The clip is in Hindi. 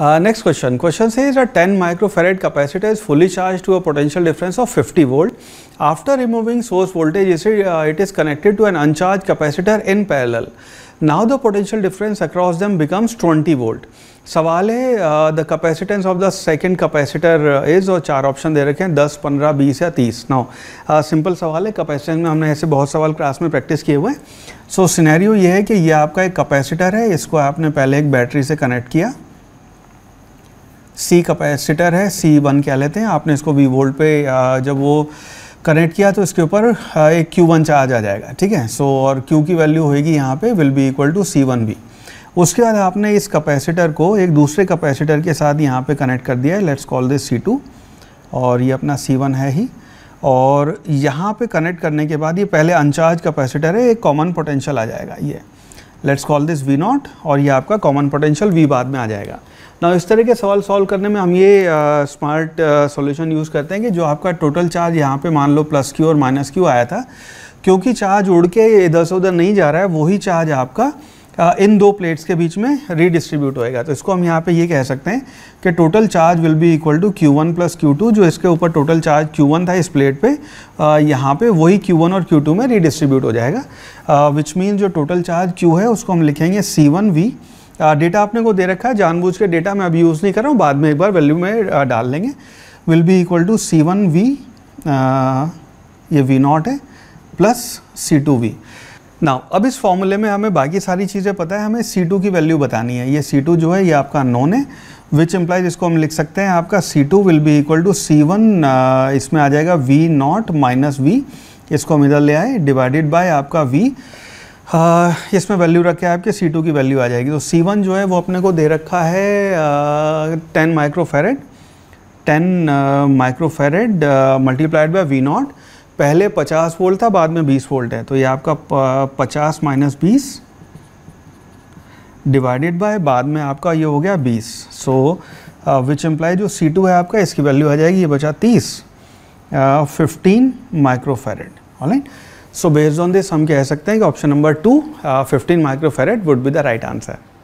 नेक्स्ट क्वेश्चन क्वेश्चन से is a 10 microfarad capacitor is fully charge to a potential difference of fifty volt after removing source voltage इसे it is connected to an uncharge capacitor in parallel now the potential difference across them becomes twenty volt सवाल है the capacitance of the second capacitor is और चार ऑप्शन दे रखे हैं दस पंद्रह बीस या तीस नौ सिंपल uh, सवाल है कैपेसिटेंस में हमने ऐसे बहुत सवाल क्लास में प्रैक्टिस किए हुए हैं सो सिनेरियो ये है कि ये आपका एक कैपेसिटर है इसको आपने पहले एक बैटरी से कनेक्ट किया सी कैपेसिटर है सी वन क्या लेते हैं आपने इसको वी वोल्ट पे जब वो कनेक्ट किया तो इसके ऊपर एक क्यू वन चार्ज आ जाएगा ठीक है सो और क्यू की वैल्यू होगी यहाँ पे will be equal to C one B उसके बाद आपने इस कैपेसिटर को एक दूसरे कैपेसिटर के साथ यहाँ पे कनेक्ट कर दिया है let's call this C two और ये अपना सी वन है ही और यहाँ पे कनेक्ट करने के बाद ये पहले अनचार्ज कैपेसिटर है एक कॉमन पोटेंशियल आ जाएगा ये let's call this V naught और ये आपका कॉमन पोटेंशियल वी बाद में आ जाएगा ना इस तरह के सवाल सॉल्व करने में हम ये स्मार्ट सॉल्यूशन यूज़ करते हैं कि जो आपका टोटल चार्ज यहाँ पे मान लो प्लस क्यू और माइनस क्यू आया था क्योंकि चार्ज उड़ के इधर से उधर नहीं जा रहा है वही चार्ज आपका आ, uh, इन दो प्लेट्स के बीच में रीडिस्ट्रीब्यूट होएगा तो इसको हम यहाँ पे ये कह सकते हैं कि total charge will be equal to Q one plus Q two जो इसके ऊपर टोटल चार्ज क्यू वन था इस प्लेट पे आ, uh, यहाँ पे वही क्यू वन और क्यू टू में रीडिस्ट्रीब्यूट हो जाएगा विच uh, मीन जो टोटल चार्ज क्यू है उसको हम लिखेंगे सी वन वी डेटा आपने को दे रखा है जानबूझ के डेटा मैं अभी यूज़ नहीं कर रहा हूँ बाद में एक बार वैल्यू में डाल लेंगे will be equal to C one V ये वी नॉट है प्लस सी टू वी ना अब इस फॉर्मूले में हमें बाकी सारी चीज़ें पता है हमें सी टू की वैल्यू बतानी है ये सी टू जो है ये आपका नॉन है विच एम्प्लाइज इसको हम लिख सकते हैं आपका C two will be equal to C one इसमें आ जाएगा वी नॉट माइनस वी इसको हम इधर ले आए डिवाइडेड बाय आपका वी हाँ, इसमें वैल्यू रखे है आपके सी टू की वैल्यू आ जाएगी तो सी वन जो है वो अपने को दे रखा है ten microfarad ten microfarad multiplied by V naught पहले पचास वोल्ट था बाद में बीस वोल्ट है तो ये आपका पचास माइनस बीस डिवाइडेड बाय बाद में आपका ये हो गया बीस सो विच एम्प्लाई जो सी टू है आपका इसकी वैल्यू आ जाएगी ये बचा तीस fifteen microfarad right so based on this हम कह सकते हैं कि option number two fifteen microfarad would be the right answer